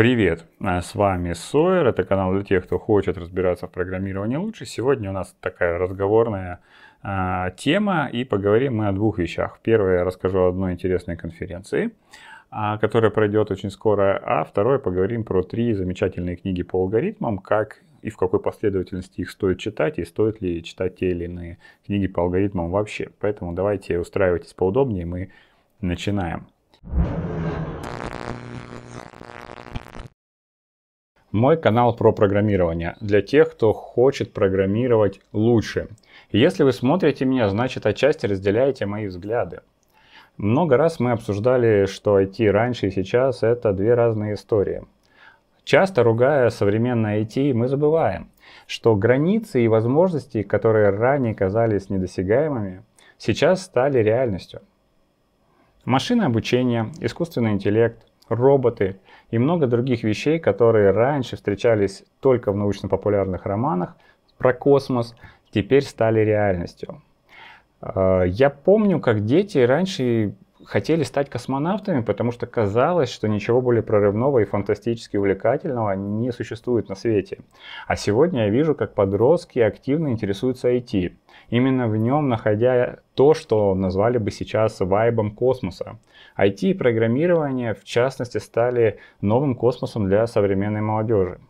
Привет, э, с вами Сойер, это канал для тех, кто хочет разбираться в программировании лучше. Сегодня у нас такая разговорная э, тема, и поговорим мы о двух вещах. Первое, я расскажу о одной интересной конференции, э, которая пройдет очень скоро, а второе, поговорим про три замечательные книги по алгоритмам, как и в какой последовательности их стоит читать, и стоит ли читать те или иные книги по алгоритмам вообще. Поэтому давайте устраивайтесь поудобнее, мы начинаем. Мой канал про программирование для тех, кто хочет программировать лучше. Если вы смотрите меня, значит отчасти разделяете мои взгляды. Много раз мы обсуждали, что IT раньше и сейчас это две разные истории. Часто ругая современное IT, мы забываем, что границы и возможности, которые ранее казались недосягаемыми, сейчас стали реальностью. Машины обучения, искусственный интеллект, роботы и много других вещей, которые раньше встречались только в научно-популярных романах про космос, теперь стали реальностью. Э, я помню, как дети раньше хотели стать космонавтами, потому что казалось, что ничего более прорывного и фантастически увлекательного не существует на свете. А сегодня я вижу, как подростки активно интересуются IT, именно в нем находя то, что назвали бы сейчас вайбом космоса. IT и программирование, в частности, стали новым космосом для современной молодежи.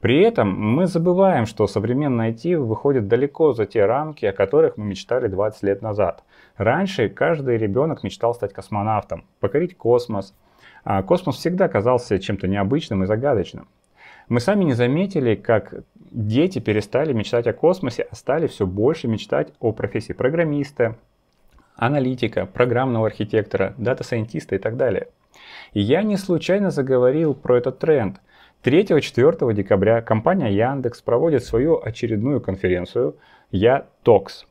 При этом мы забываем, что современное IT выходит далеко за те рамки, о которых мы мечтали 20 лет назад. Раньше каждый ребенок мечтал стать космонавтом, покорить космос. А космос всегда казался чем-то необычным и загадочным. Мы сами не заметили, как дети перестали мечтать о космосе, а стали все больше мечтать о профессии программиста, аналитика, программного архитектора, дата-сайентиста и так далее. И я не случайно заговорил про этот тренд, 3-4 декабря компания Яндекс проводит свою очередную конференцию «Я Токс».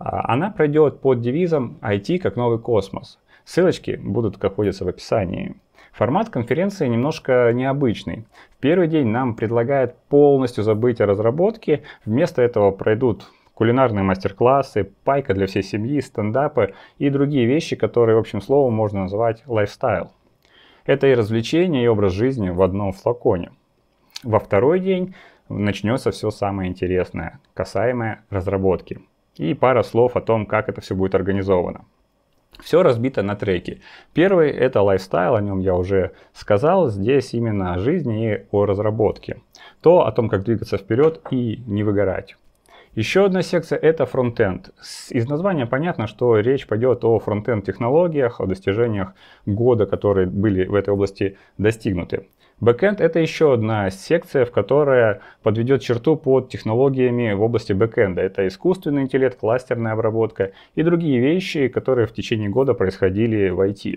А, она пройдет под девизом «IT как новый космос». Ссылочки будут, как водятся, в описании. Формат конференции немножко необычный. В первый день нам предлагают полностью забыть о разработке. Вместо этого пройдут кулинарные мастер-классы, пайка для всей семьи, стендапы и другие вещи, которые, в общем словом, можно назвать лайфстайл. Это и развлечение, и образ жизни в одном флаконе. Во второй день начнется все самое интересное, касаемое разработки. И пара слов о том, как это все будет организовано. Все разбито на треки. Первый это лайфстайл, о нем я уже сказал. Здесь именно о жизни и о разработке. То, о том, как двигаться вперед и не выгорать. Еще одна секция — это фронтенд. Из названия понятно, что речь пойдет о фронтенд технологиях, о достижениях года, которые были в этой области достигнуты. Бэкенд — это еще одна секция, в которой подведет черту под технологиями в области бэкенда. Это искусственный интеллект, кластерная обработка и другие вещи, которые в течение года происходили в IT.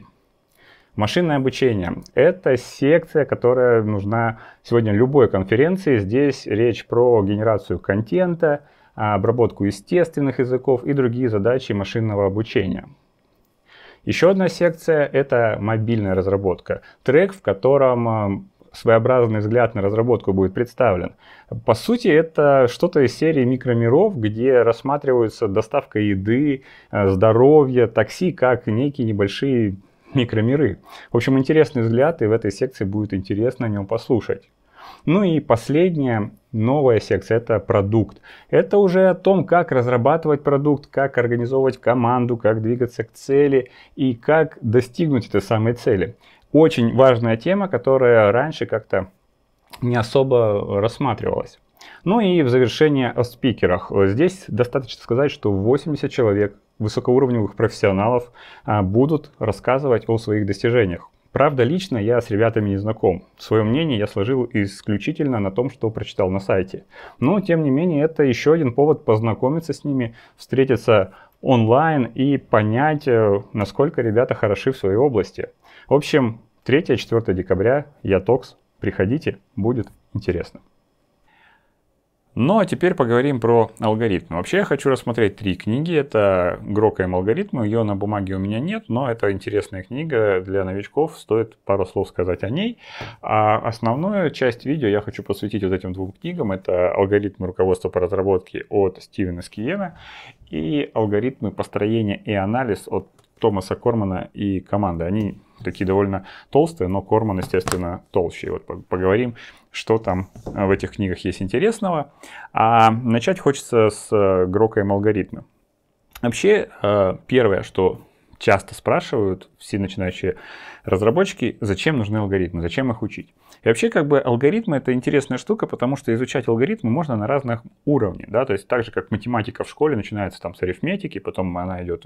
Машинное обучение – это секция, которая нужна сегодня любой конференции. Здесь речь про генерацию контента, обработку естественных языков и другие задачи машинного обучения. Еще одна секция — это мобильная разработка. Трек, в котором э, своеобразный взгляд на разработку будет представлен. По сути, это что-то из серии микромиров, где рассматриваются доставка еды, э, здоровье, такси как некие небольшие микромиры. В общем, интересный взгляд, и в этой секции будет интересно о нем послушать. Ну и последнее Новая секция – это продукт. Это уже о том, как разрабатывать продукт, как организовывать команду, как двигаться к цели и как достигнуть этой самой цели. Очень важная тема, которая раньше как-то не особо рассматривалась. Ну и в завершение о спикерах. Здесь достаточно сказать, что 80 человек высокоуровневых профессионалов а, будут рассказывать о своих достижениях. Правда, лично я с ребятами не знаком. Свое мнение я сложил исключительно на том, что прочитал на сайте. Но, тем не менее, это еще один повод познакомиться с ними, встретиться онлайн и понять, э, насколько ребята хороши в своей области. В общем, 3-4 декабря, я Токс, приходите, будет интересно. Ну а теперь поговорим про алгоритмы. Вообще я хочу рассмотреть три книги. Это «Грокаем алгоритмы». Ее на бумаге у меня нет, но это интересная книга для новичков. Стоит пару слов сказать о ней. А основную часть видео я хочу посвятить вот этим двум книгам. Это «Алгоритмы руководства по разработке» от Стивена Скиена и «Алгоритмы построения и анализ» от Томаса Кормана и команды. Они такие довольно толстые, но Корман, естественно, толще. И вот поговорим, что там э, в этих книгах есть интересного. А начать хочется с э, Грока и алгоритма. Вообще, э, первое, что часто спрашивают все начинающие разработчики, зачем нужны алгоритмы, зачем их учить. И вообще, как бы, алгоритмы — это интересная штука, потому что изучать алгоритмы можно на разных уровнях, да, то есть так же, как математика в школе начинается там с арифметики, потом она идет,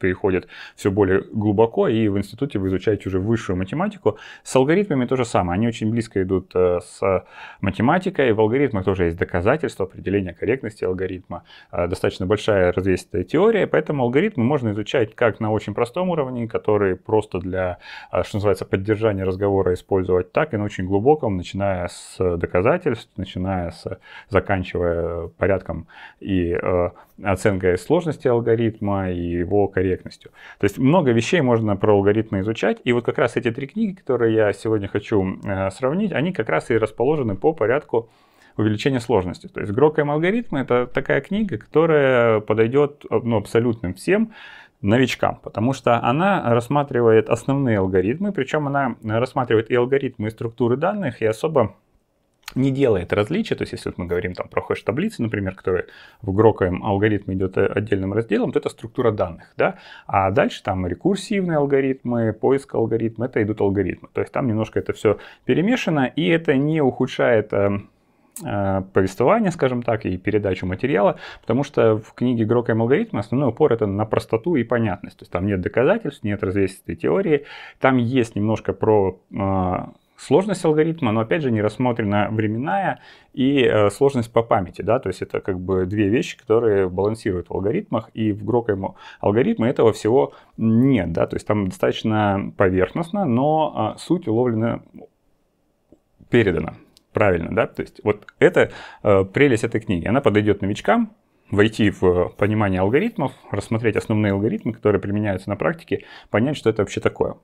переходит все более глубоко, и в институте вы изучаете уже высшую математику. С алгоритмами то же самое, они очень близко идут э, с математикой, в алгоритмах тоже есть доказательства, определения корректности алгоритма, э, достаточно большая развесистая теория, поэтому алгоритмы можно изучать как на очень простом уровне, который просто для э, а что называется, поддержание разговора использовать так и на очень глубоком, начиная с доказательств, начиная с, заканчивая порядком и э, оценкой сложности алгоритма и его корректностью. То есть много вещей можно про алгоритмы изучать, и вот как раз эти три книги, которые я сегодня хочу э, сравнить, они как раз и расположены по порядку увеличения сложности. То есть Грокаем алгоритмы это такая книга, которая подойдет э, ну, абсолютно всем, новичкам, потому что она рассматривает основные алгоритмы, причем она рассматривает и алгоритмы, и структуры данных, и особо не делает различия, то есть если вот мы говорим там про хэш-таблицы, например, которые в Грокоем алгоритм идет отдельным разделом, то это структура данных, да, а дальше там рекурсивные алгоритмы, поиск алгоритмы, это идут алгоритмы, то есть там немножко это все перемешано, и это не ухудшает эм, Э, повествования, скажем так, и передачу материала, потому что в книге «Игрок и алгоритм» основной упор это на простоту и понятность. То есть там нет доказательств, нет развесистой теории, там есть немножко про э, сложность алгоритма, но опять же не рассмотрена временная и э, сложность по памяти, да, то есть это как бы две вещи, которые балансируют в алгоритмах, и в GROK алгоритмы этого всего нет, да, то есть там достаточно поверхностно, но э, суть уловлена, передана правильно, да, то есть вот это э, прелесть этой книги, она подойдет новичкам, войти в понимание алгоритмов, рассмотреть основные алгоритмы, которые применяются на практике, понять, что это вообще такое.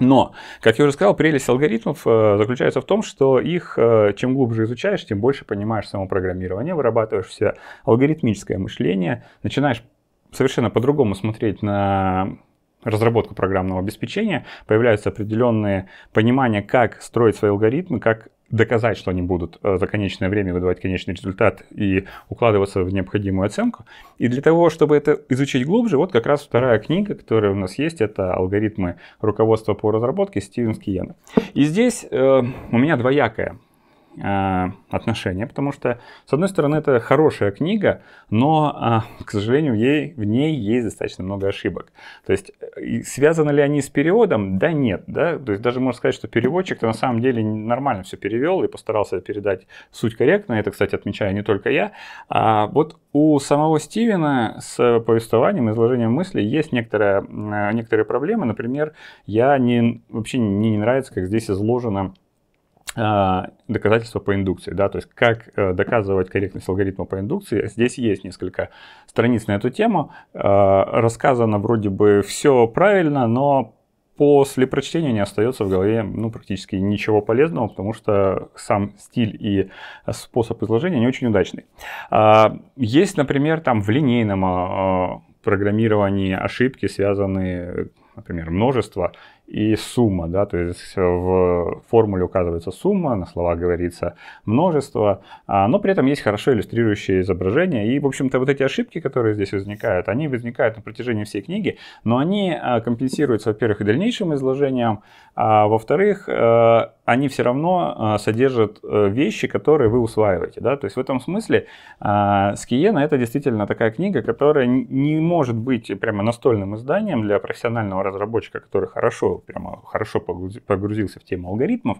Но, как я уже сказал, прелесть алгоритмов э, заключается в том, что их э, чем глубже изучаешь, тем больше понимаешь само программирование, вырабатываешь все алгоритмическое мышление, начинаешь совершенно по-другому смотреть на разработку программного обеспечения, появляются определенные понимания, как строить свои алгоритмы, как доказать, что они будут э, за конечное время выдавать конечный результат и укладываться в необходимую оценку. И для того, чтобы это изучить глубже, вот как раз вторая книга, которая у нас есть, это «Алгоритмы руководства по разработке» Стивен Киена. И здесь э, у меня двоякое Э, отношения, потому что, с одной стороны, это хорошая книга, но, э, к сожалению, ей, в ней есть достаточно много ошибок. То есть, связаны ли они с переводом? Да нет. Да? То есть, даже можно сказать, что переводчик-то на самом деле нормально все перевел и постарался передать суть корректно. Это, кстати, отмечаю не только я. А вот у самого Стивена с повествованием, изложением мыслей есть некоторые, э, некоторые проблемы. Например, я не, вообще не, не нравится, как здесь изложено а, доказательства по индукции, да, то есть как э, доказывать корректность алгоритма по индукции. Здесь есть несколько страниц на эту тему. А, рассказано вроде бы все правильно, но после прочтения не остается в голове ну, практически ничего полезного, потому что сам стиль и способ изложения не очень удачный. А, есть, например, там в линейном программировании ошибки, связанные, например, множество и сумма, да, то есть э, в формуле указывается сумма, на слова говорится множество, а, но при этом есть хорошо иллюстрирующее изображение. И, в общем-то, вот эти ошибки, которые здесь возникают, они возникают на протяжении всей книги, но они э, компенсируются, во-первых, и дальнейшим изложением, а во-вторых, э, они все равно содержат вещи, которые вы усваиваете. Да? То есть в этом смысле Скиена это действительно такая книга, которая не может быть прямо настольным изданием для профессионального разработчика, который хорошо прямо хорошо погрузился в тему алгоритмов,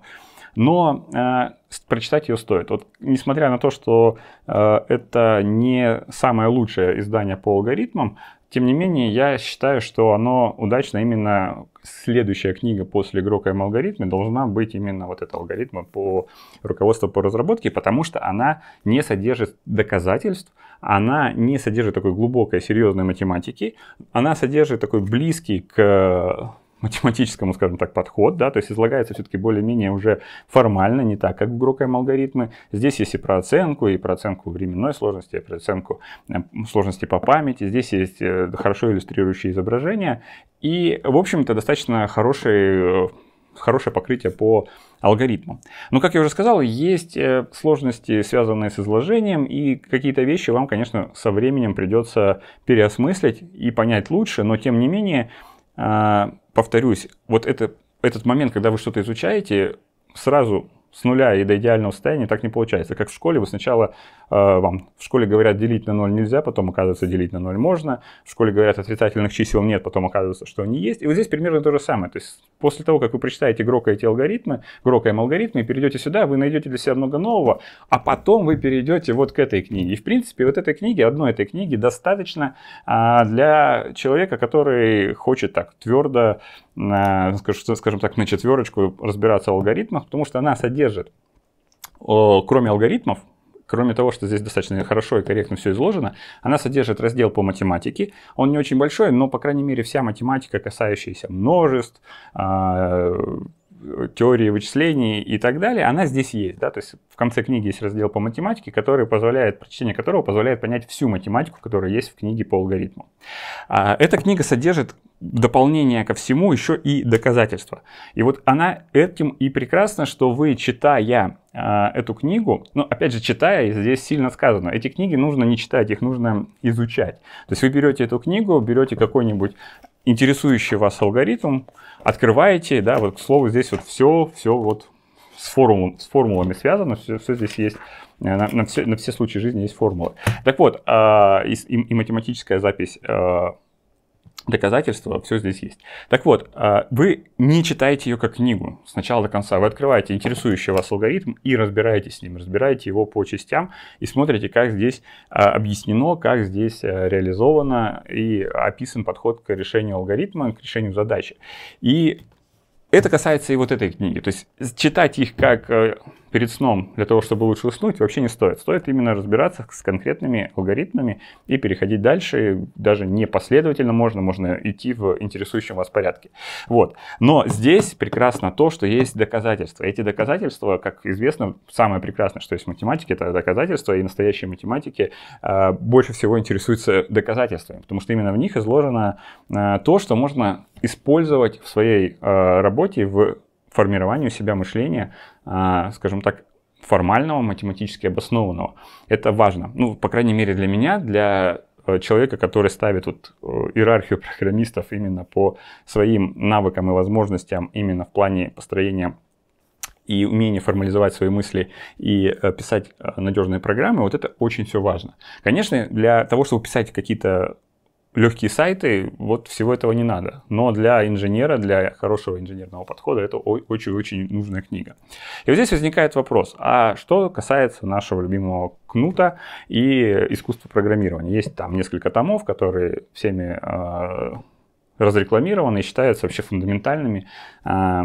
но э, прочитать ее стоит. Вот, несмотря на то, что э, это не самое лучшее издание по алгоритмам, тем не менее, я считаю, что оно удачно именно следующая книга после игрока и алгоритме должна быть именно вот эта алгоритма по руководству по разработке, потому что она не содержит доказательств, она не содержит такой глубокой серьезной математики, она содержит такой близкий к математическому, скажем так, подход, да, то есть излагается все-таки более-менее уже формально, не так, как в Грокаем алгоритмы. Здесь есть и про оценку, и про оценку временной сложности, и про оценку эм, сложности по памяти. Здесь есть э, хорошо иллюстрирующие изображения. И, в общем-то, достаточно хороший э, хорошее покрытие по алгоритму. Но, как я уже сказал, есть э, сложности, связанные с изложением, и какие-то вещи вам, конечно, со временем придется переосмыслить и понять лучше, но, тем не менее, а, повторюсь, вот это, этот момент, когда вы что-то изучаете, сразу с нуля и до идеального состояния так не получается. Как в школе, вы сначала э, вам в школе говорят делить на 0 нельзя, потом оказывается делить на 0 можно. В школе говорят отрицательных чисел нет, потом оказывается, что они есть. И вот здесь примерно то же самое. То есть после того, как вы прочитаете Грока эти алгоритмы, Грока алгоритмы, и перейдете сюда, вы найдете для себя много нового, а потом вы перейдете вот к этой книге. И в принципе вот этой книги, одной этой книги достаточно э, для человека, который хочет так твердо, э, скажем, скажем так, на четверочку разбираться в алгоритмах, потому что она содержит содержит, кроме алгоритмов, кроме того, что здесь достаточно хорошо и корректно все изложено, она содержит раздел по математике. Он не очень большой, но, по крайней мере, вся математика, касающаяся множеств, а, теории вычислений и так далее, она здесь есть. Да? То есть в конце книги есть раздел по математике, который позволяет, прочтение которого позволяет понять всю математику, которая есть в книге по алгоритму. А, эта книга содержит дополнение ко всему еще и доказательства. И вот она этим и прекрасна, что вы, читая э, эту книгу, ну, опять же, читая, здесь сильно сказано, эти книги нужно не читать, их нужно изучать. То есть вы берете эту книгу, берете какой-нибудь интересующий вас алгоритм, открываете, да, вот к слову, здесь вот все, все вот с, формул, с формулами связано, все, все здесь есть, э, на, на, все, на все случаи жизни есть формулы. Так вот, э, и, и математическая запись э, доказательства, все здесь есть. Так вот, а, вы не читаете ее как книгу с начала до конца. Вы открываете интересующий вас алгоритм и разбираетесь с ним, разбираете его по частям и смотрите, как здесь а, объяснено, как здесь а, реализовано и описан подход к решению алгоритма, к решению задачи. И это касается и вот этой книги. То есть читать их как э, перед сном для того, чтобы лучше уснуть, вообще не стоит. Стоит именно разбираться с конкретными алгоритмами и переходить дальше. Даже не последовательно можно, можно идти в интересующем вас порядке. Вот. Но здесь прекрасно то, что есть доказательства. Эти доказательства, как известно, самое прекрасное, что есть в математике, это доказательства, и настоящие математики э, больше всего интересуются доказательствами, потому что именно в них изложено э, то, что можно использовать в своей э, работе в формированию у себя мышления, а, скажем так, формального, математически обоснованного. Это важно. Ну, по крайней мере, для меня, для э, человека, который ставит вот э, иерархию программистов именно по своим навыкам и возможностям, именно в плане построения и умение формализовать свои мысли и э, писать надежные программы, вот это очень все важно. Конечно, для того, чтобы писать какие-то легкие сайты, вот всего этого не надо. Но для инженера, для хорошего инженерного подхода это очень-очень нужная книга. И вот здесь возникает вопрос, а что касается нашего любимого кнута и искусства программирования? Есть там несколько томов, которые всеми э, разрекламированы и считаются вообще фундаментальными э,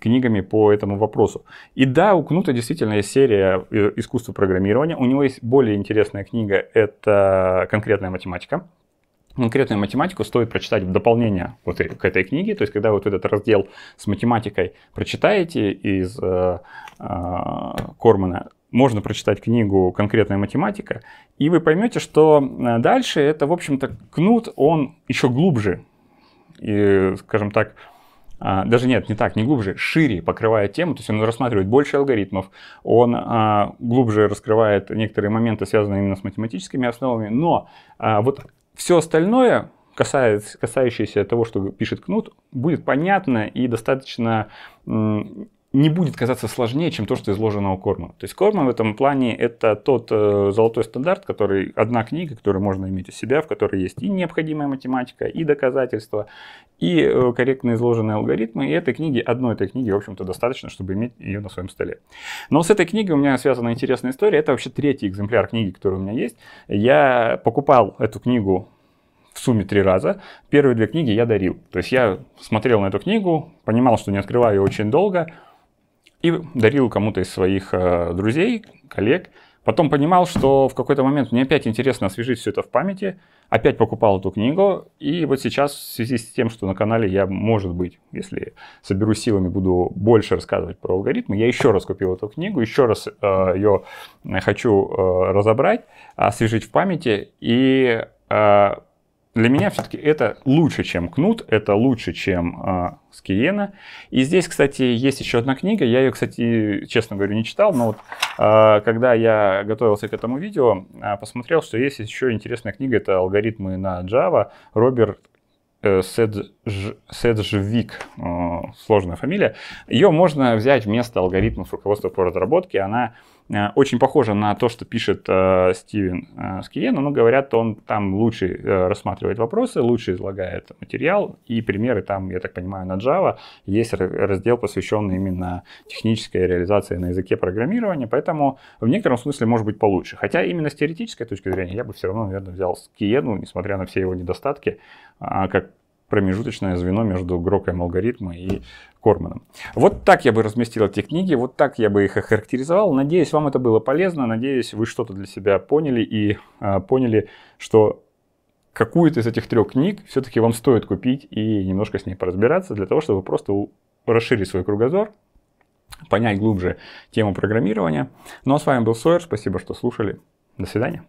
книгами по этому вопросу. И да, у Кнута действительно есть серия э, искусства программирования. У него есть более интересная книга, это конкретная математика конкретную математику стоит прочитать в дополнение вот к этой книге. То есть, когда вот этот раздел с математикой прочитаете из э, э, Кормана, можно прочитать книгу «Конкретная математика», и вы поймете, что э, дальше это, в общем-то, кнут, он еще глубже, и, скажем так, э, даже нет, не так, не глубже, шире покрывает тему, то есть он рассматривает больше алгоритмов, он а, глубже раскрывает некоторые моменты, связанные именно с математическими основами, но а, вот все остальное, касается, касающееся того, что пишет Кнут, будет понятно и достаточно не будет казаться сложнее, чем то, что изложено у Корма. То есть Корма в этом плане это тот э, золотой стандарт, который одна книга, которую можно иметь у себя, в которой есть и необходимая математика, и доказательства, и э, корректно изложенные алгоритмы. И этой книги, одной этой книги, в общем-то, достаточно, чтобы иметь ее на своем столе. Но с этой книгой у меня связана интересная история. Это вообще третий экземпляр книги, который у меня есть. Я покупал эту книгу в сумме три раза. Первые две книги я дарил. То есть я смотрел на эту книгу, понимал, что не открываю ее очень долго, и дарил кому-то из своих э, друзей, коллег. Потом понимал, что в какой-то момент мне опять интересно освежить все это в памяти. Опять покупал эту книгу. И вот сейчас в связи с тем, что на канале я, может быть, если соберу силами, буду больше рассказывать про алгоритмы, я еще раз купил эту книгу, еще раз э, ее хочу э, разобрать, освежить в памяти. И э, для меня все-таки это лучше, чем Кнут, это лучше, чем э, Скиена. И здесь, кстати, есть еще одна книга. Я ее, кстати, честно говорю, не читал, но вот э, когда я готовился к этому видео, э, посмотрел, что есть еще интересная книга. Это алгоритмы на Java. Роберт э, Седжвик, э, сложная фамилия, ее можно взять вместо алгоритмов руководства по разработке. Она Э, очень похоже на то, что пишет э, Стивен э, но говорят, он там лучше э, рассматривает вопросы, лучше излагает материал и примеры там, я так понимаю, на Java есть раздел, посвященный именно технической реализации на языке программирования, поэтому в некотором смысле может быть получше. Хотя именно с теоретической точки зрения я бы все равно, наверное, взял Скиену, несмотря на все его недостатки, а, как промежуточное звено между Гроком алгоритма и Корманом. Вот так я бы разместил эти книги, вот так я бы их охарактеризовал. Надеюсь, вам это было полезно, надеюсь, вы что-то для себя поняли и э, поняли, что какую-то из этих трех книг все-таки вам стоит купить и немножко с ней поразбираться, для того, чтобы просто расширить свой кругозор, понять глубже тему программирования. Ну а с вами был Сойер, спасибо, что слушали. До свидания.